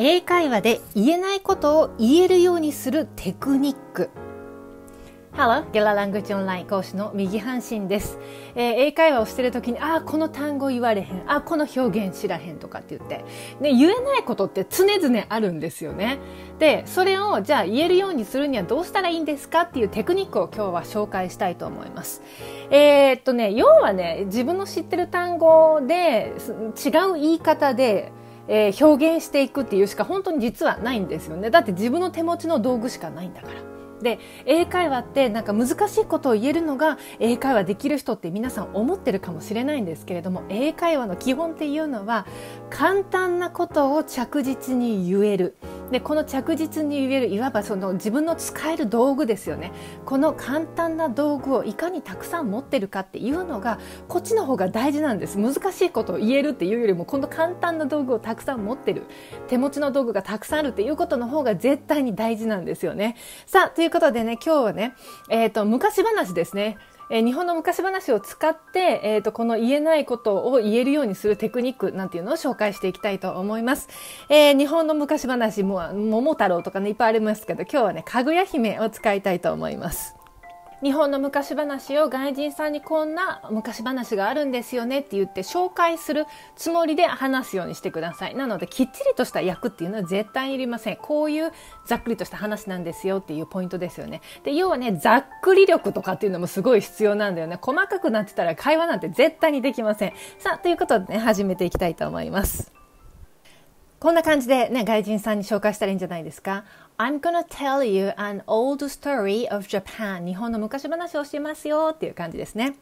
英会話で言えないことを言えるようにするテクニック Hello! ゲララングジオンライン講師の右半身です。えー、英会話をしてる時に、ああ、この単語言われへん、ああ、この表現知らへんとかって言って、ね、言えないことって常々あるんですよね。で、それをじゃあ言えるようにするにはどうしたらいいんですかっていうテクニックを今日は紹介したいと思います。えー、っとね、要はね、自分の知ってる単語で違う言い方でえー、表現していくっていうしか本当に実はないんですよね。だって自分の手持ちの道具しかないんだから。で英会話ってなんか難しいことを言えるのが英会話できる人って皆さん思ってるかもしれないんですけれども英会話の基本っていうのは簡単なことを着実に言えるでこの着実に言えるいわばその自分の使える道具ですよねこの簡単な道具をいかにたくさん持ってるかっていうのがこっちの方が大事なんです難しいことを言えるっていうよりもこの簡単な道具をたくさん持ってる手持ちの道具がたくさんあるっていうことの方が絶対に大事なんですよねさあということでね今日はねえっ、ー、と昔話ですねえー、日本の昔話を使って、えっ、ー、と、この言えないことを言えるようにするテクニックなんていうのを紹介していきたいと思います。えー、日本の昔話も、桃太郎とかね、いっぱいありますけど、今日はね、かぐや姫を使いたいと思います。日本の昔話を外人さんにこんな昔話があるんですよねって言って紹介するつもりで話すようにしてください。なのできっちりとした役っていうのは絶対いりません。こういうざっくりとした話なんですよっていうポイントですよね。で、要はね、ざっくり力とかっていうのもすごい必要なんだよね。細かくなってたら会話なんて絶対にできません。さあ、ということでね、始めていきたいと思います。こんな感じでね、外人さんに紹介したらいいんじゃないですか。I'm gonna tell you an old story of Japan 日本の昔話をしますよっていう感じですね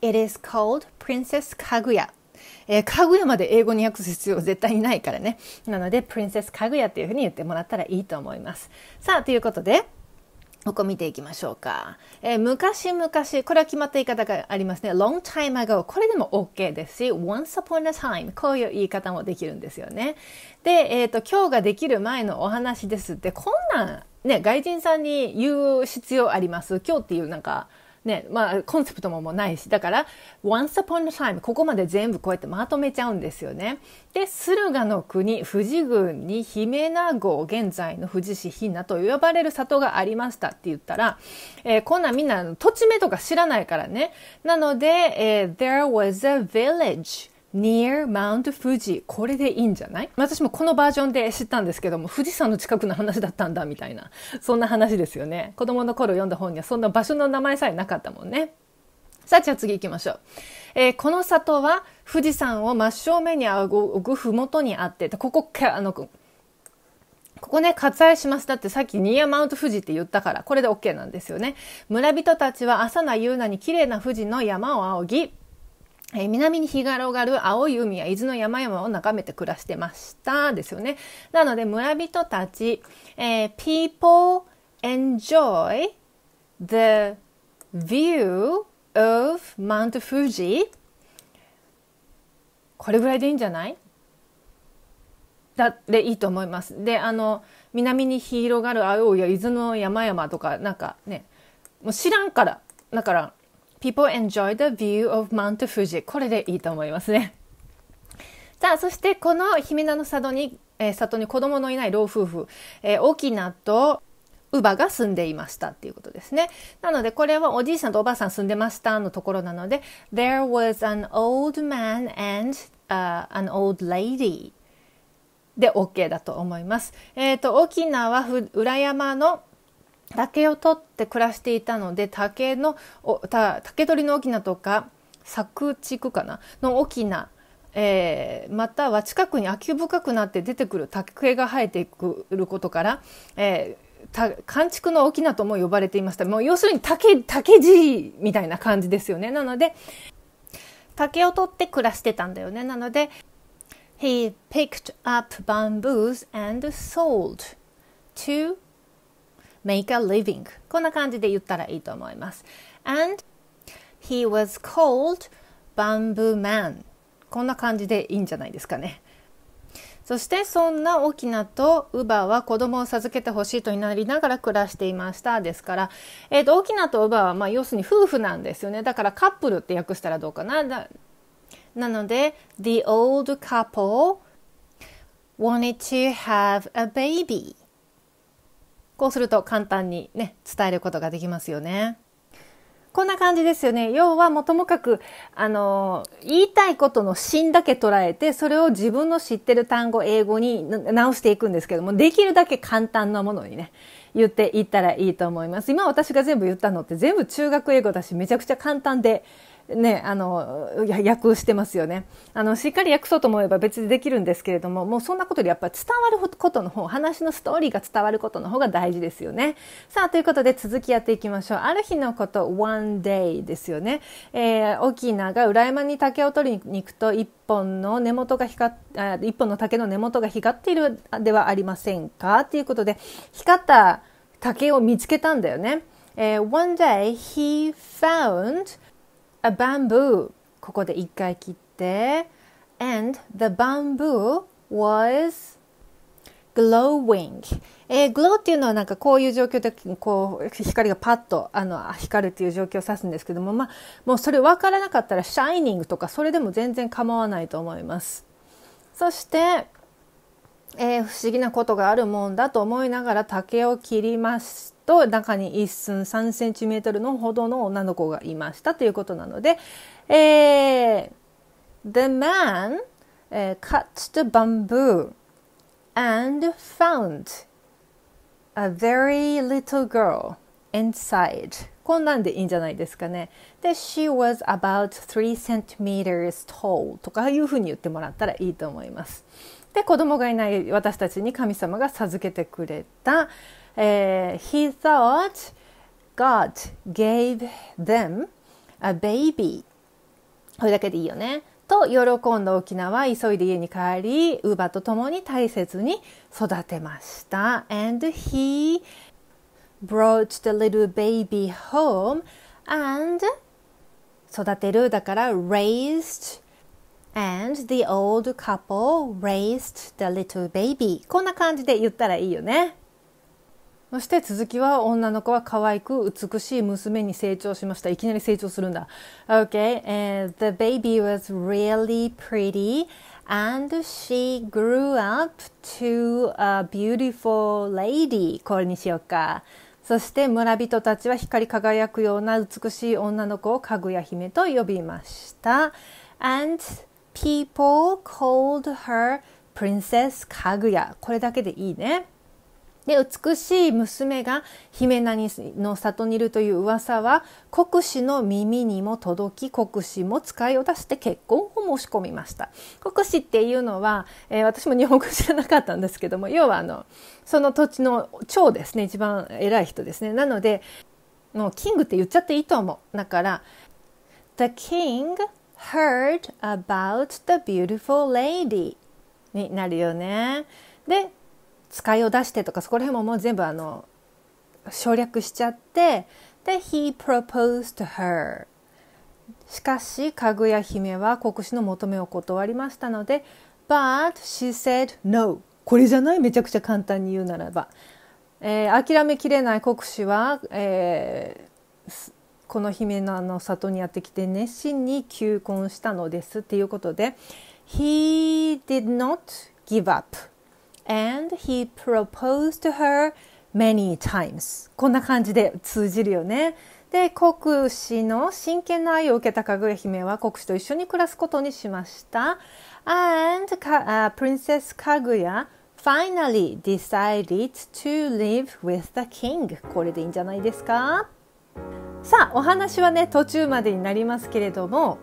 It is called Princess Kaguya えー、かぐやまで英語に訳す必要は絶対にないからね。なので、プリンセスかぐやっていうふうに言ってもらったらいいと思います。さあ、ということで、ここ見ていきましょうか。えー、昔々、これは決まった言い方がありますね。long time ago。これでも OK ですし、once upon a time。こういう言い方もできるんですよね。で、えっ、ー、と、今日ができる前のお話ですって、こんなん、ね、外人さんに言う必要あります今日っていうなんか、ね、まあ、コンセプトももうないし、だから、once upon a time、ここまで全部こうやってまとめちゃうんですよね。で、駿河の国、富士郡に姫名号、現在の富士市ひなと呼ばれる里がありましたって言ったら、えー、こんなみんな土地名とか知らないからね。なので、えー、there was a village near Mount Fuji これでいいんじゃない私もこのバージョンで知ったんですけども富士山の近くの話だったんだみたいなそんな話ですよね子供の頃読んだ本にはそんな場所の名前さえなかったもんねさあじゃあ次行きましょう、えー、この里は富士山を真正面に仰ぐ麓にあってここあのここね、割愛します。だってさっきニアマウント富士って言ったから、これで OK なんですよね。村人たちは朝な夕なに綺麗な富士の山を仰ぎ、えー、南に広がる青い海や伊豆の山々を眺めて暮らしてましたですよね。なので村人たち、えー、people enjoy the view of Mount Fuji これぐらいでいいんじゃないだでいいと思います。であの南に広がる青いや伊豆の山々とかなんかねもう知らんからだから People enjoy the view of Mount Fuji これでいいと思いますね。さあ、そしてこの姫名の里に、えー、里に子供のいない老夫婦、えー、オと乳母が住んでいましたっていうことですね。なのでこれはおじいさんとおばあさん住んでましたのところなので There was an old man and、uh, an old lady で OK だと思います。えっ、ー、と、沖縄は裏山の竹を取って暮らしていたので竹の竹取の翁とか作畜かなの翁、えー、または近くに秋深くなって出てくる竹が生えてくることから、えーた寒竹の翁とも呼ばれていましたもう要するに竹竹じみたいな感じですよねなので竹を取って暮らしてたんだよねなので He picked up bamboos and sold to make a living こんな感じで言ったらいいと思います and he was called bamboo man こんな感じでいいんじゃないですかねそしてそんな大きなとウバは子供を授けてほしいとなりながら暮らしていましたですから、えー、と大きなとウバはまあ要するに夫婦なんですよねだからカップルって訳したらどうかななので The old couple wanted to have a baby こうすると簡単にね伝えることができますよね。こんな感じですよね。要はもうともかく、あの、言いたいことの芯だけ捉えて、それを自分の知ってる単語、英語に直していくんですけども、できるだけ簡単なものにね、言っていったらいいと思います。今私が全部言ったのって全部中学英語だし、めちゃくちゃ簡単で、ね、あの、訳してますよね。あの、しっかり訳そうと思えば別にできるんですけれども、もうそんなことよりやっぱり伝わることの方、話のストーリーが伝わることの方が大事ですよね。さあ、ということで続きやっていきましょう。ある日のこと、one day ですよね。えー、沖縄が裏山に竹を取りに行くと、一本の根元が光っ、一本の竹の根元が光っているではありませんかということで、光った竹を見つけたんだよね。えー、one day he found a bamboo ここで一回切って and the bamboo was glowing えー、glow っていうのはなんかこういう状況でこう光がパッとあの光るっていう状況を指すんですけどもまあもうそれ分からなかったら shining とかそれでも全然構わないと思いますそしてえー、不思議なことがあるもんだと思いながら竹を切りましと中に一寸3センチメートルのほどの女の子がいましたということなので、えー、The man、えー、cut the bamboo and found a very little girl inside こんなんでいいんじゃないですかね。で、she was about 3 centimeters tall とかいうふうに言ってもらったらいいと思います。で子供がいない私たちに神様が授けてくれた、えー、He thought God gave them a baby これだけでいいよねと喜んだ沖縄急いで家に帰り乳母と共に大切に育てました And he brought the little baby home and 育てるだから raised And the old couple raised the little baby. こんな感じで言ったらいいよね。そして続きは女の子は可愛く美しい娘に成長しました。いきなり成長するんだ。Okay, and the baby was really pretty and she grew up to a beautiful lady. これにしようか。そして村人たちは光り輝くような美しい女の子をかぐや姫と呼びました。And people called her Princess かぐやこれだけでいいね。で美しい娘が姫名の里にいるという噂は国司の耳にも届き国司も使いを出して結婚を申し込みました国司っていうのは、えー、私も日本語知らなかったんですけども要はあのその土地の長ですね一番偉い人ですねなのでもうキングって言っちゃっていいと思うだから The king heard about the beautiful lady になるよね。で使いを出してとかそこら辺ももう全部あの省略しちゃってで he proposed her しかしかぐや姫は国士の求めを断りましたので but she said no これじゃないめちゃくちゃ簡単に言うならば、えー、諦めきれない国士は、えー、この姫のあの里にやってきて熱心に求婚したのですっていうことで He did not give up and he proposed to her many times こんな感じで通じるよね。で国士の真剣な愛を受けたかぐや姫は国士と一緒に暮らすことにしました。And、uh, Princess かぐや finally decided to live with the king これでいいんじゃないですかさあお話はね途中までになりますけれども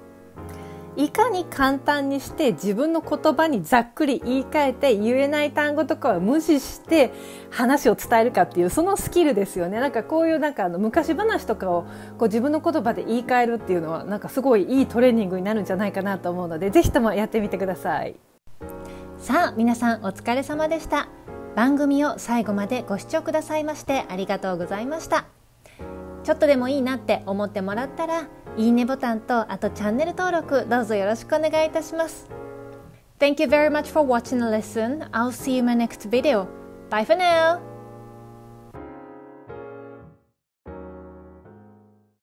いかに簡単にして自分の言葉にざっくり言い換えて言えない単語とかは無視して話を伝えるかっていうそのスキルですよねなんかこういうなんかあの昔話とかをこう自分の言葉で言い換えるっていうのはなんかすごいいいトレーニングになるんじゃないかなと思うので是非ともやってみてくださいさあ皆さんお疲れ様でした番組を最後までご視聴くださいましてありがとうございましたちょっとでもいいなって思ってもらったらいいねボタンとあとチャンネル登録どうぞよろしくお願いいたします Thank you very much for watching the lesson. I'll see you in my next video. Bye for now!